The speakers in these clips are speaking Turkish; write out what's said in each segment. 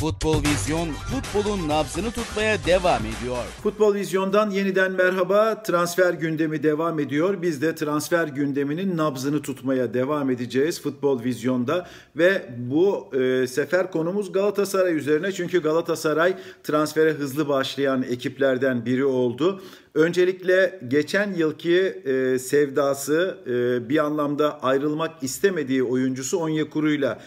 Futbol Vizyon futbolun nabzını tutmaya devam ediyor. Futbol Vizyon'dan yeniden merhaba. Transfer gündemi devam ediyor. Biz de transfer gündeminin nabzını tutmaya devam edeceğiz Futbol Vizyon'da ve bu e, sefer konumuz Galatasaray üzerine. Çünkü Galatasaray transfere hızlı başlayan ekiplerden biri oldu Öncelikle geçen yılki e, sevdası e, bir anlamda ayrılmak istemediği oyuncusu Onyekuru ile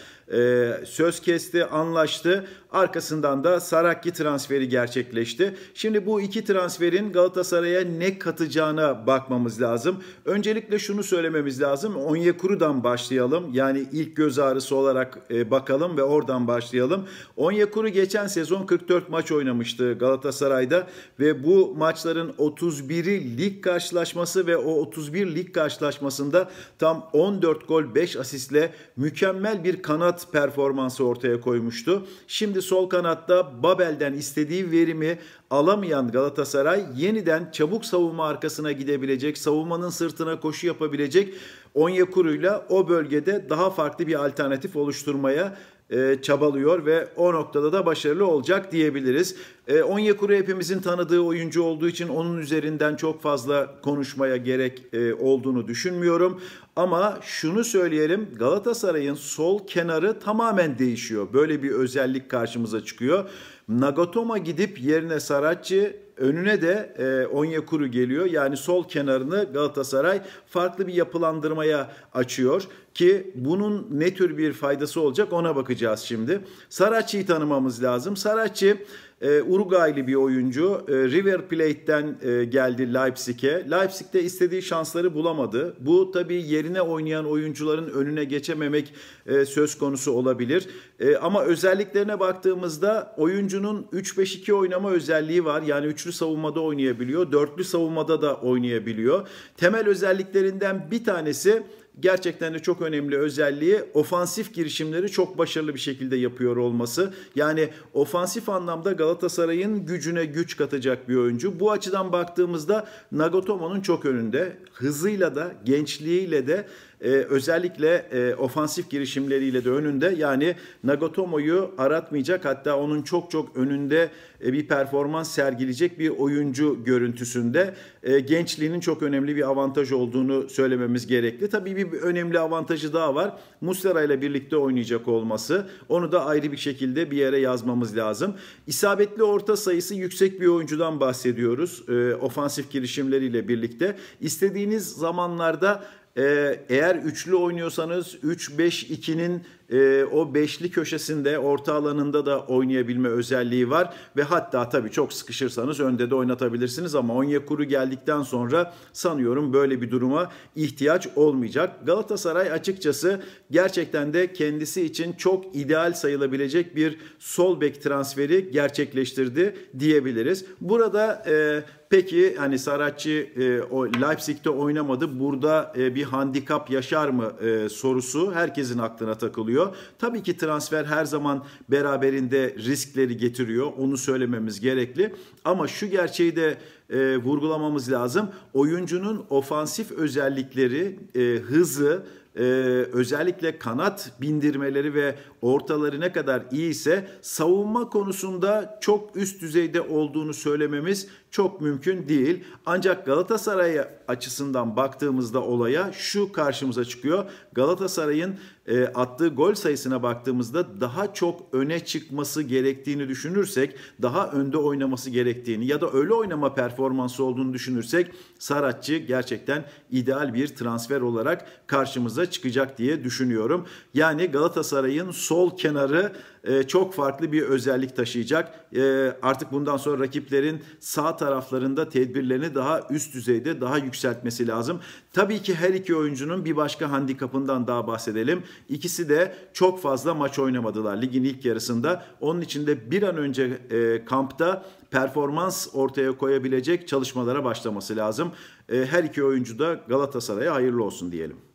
söz kesti, anlaştı. Arkasından da Sarakki transferi gerçekleşti. Şimdi bu iki transferin Galatasaray'a ne katacağına bakmamız lazım. Öncelikle şunu söylememiz lazım. Onyekuru'dan başlayalım. Yani ilk göz ağrısı olarak e, bakalım ve oradan başlayalım. Onyekuru geçen sezon 44 maç oynamıştı Galatasaray'da ve bu maçların 30 31'i lig karşılaşması ve o 31 lig karşılaşmasında tam 14 gol 5 asistle mükemmel bir kanat performansı ortaya koymuştu. Şimdi sol kanatta Babel'den istediği verimi alamayan Galatasaray yeniden çabuk savunma arkasına gidebilecek, savunmanın sırtına koşu yapabilecek Onyekuru'yla o bölgede daha farklı bir alternatif oluşturmaya e, çabalıyor ve o noktada da başarılı olacak diyebiliriz. E, Onyekuru hepimizin tanıdığı oyuncu olduğu için onun üzerinden çok fazla konuşmaya gerek e, olduğunu düşünmüyorum. Ama şunu söyleyelim Galatasaray'ın sol kenarı tamamen değişiyor. Böyle bir özellik karşımıza çıkıyor. Nagatoma gidip yerine Saracchi önüne de e, Onyekuru geliyor. Yani sol kenarını Galatasaray farklı bir yapılandırmaya açıyor ki bunun ne tür bir faydası olacak ona bakacağız şimdi. Saracchi'yi tanımamız lazım. Saracchi e, Uruguaylı bir oyuncu. E, River Plate'den e, geldi Leipzig'e. Leipzig'te istediği şansları bulamadı. Bu tabii yerine oynayan oyuncuların önüne geçememek e, söz konusu olabilir. E, ama özelliklerine baktığımızda oyuncunun 3-5-2 oynama özelliği var. Yani üçlü savunmada oynayabiliyor, dörtlü savunmada da oynayabiliyor. Temel özelliklerinden bir tanesi gerçekten de çok önemli özelliği ofansif girişimleri çok başarılı bir şekilde yapıyor olması. Yani ofansif anlamda Galatasaray'ın gücüne güç katacak bir oyuncu. Bu açıdan baktığımızda Nagatomo'nun çok önünde. Hızıyla da gençliğiyle de e, özellikle e, ofansif girişimleriyle de önünde. Yani Nagatomo'yu aratmayacak hatta onun çok çok önünde e, bir performans sergileyecek bir oyuncu görüntüsünde e, gençliğinin çok önemli bir avantaj olduğunu söylememiz gerekli. Tabii bir, bir önemli avantajı daha var. Muslera ile birlikte oynayacak olması. Onu da ayrı bir şekilde bir yere yazmamız lazım. İsabetli orta sayısı yüksek bir oyuncudan bahsediyoruz. E, ofansif girişimleriyle birlikte. istediğiniz zamanlarda ee, eğer üçlü oynuyorsanız 3-5-2'nin e, o beşli köşesinde orta alanında da oynayabilme özelliği var ve hatta tabii çok sıkışırsanız önde de oynatabilirsiniz ama Onyekuru geldikten sonra sanıyorum böyle bir duruma ihtiyaç olmayacak. Galatasaray açıkçası gerçekten de kendisi için çok ideal sayılabilecek bir sol bek transferi gerçekleştirdi diyebiliriz. Burada e, Peki hani Saratçı e, o Leipzig'te oynamadı. Burada e, bir handikap yaşar mı e, sorusu herkesin aklına takılıyor. Tabii ki transfer her zaman beraberinde riskleri getiriyor. Onu söylememiz gerekli. Ama şu gerçeği de e, vurgulamamız lazım. Oyuncunun ofansif özellikleri, e, hızı, e, özellikle kanat bindirmeleri ve ortaları ne kadar iyi ise savunma konusunda çok üst düzeyde olduğunu söylememiz çok mümkün değil. Ancak Galatasaray açısından baktığımızda olaya şu karşımıza çıkıyor. Galatasaray'ın e, attığı gol sayısına baktığımızda daha çok öne çıkması gerektiğini düşünürsek, daha önde oynaması gerektiğini ya da öyle oynama performansı olduğunu düşünürsek Saratçı gerçekten ideal bir transfer olarak karşımıza çıkacak diye düşünüyorum. Yani Galatasaray'ın sol kenarı e, çok farklı bir özellik taşıyacak. E, artık bundan sonra rakiplerin sağ taraflarında tedbirlerini daha üst düzeyde daha yükseltmesi lazım. Tabii ki her iki oyuncunun bir başka handikapından daha bahsedelim. İkisi de çok fazla maç oynamadılar ligin ilk yarısında. Onun için de bir an önce e, kampta performans ortaya koyabilecek çalışmalara başlaması lazım. E, her iki oyuncu da Galatasaray'a hayırlı olsun diyelim.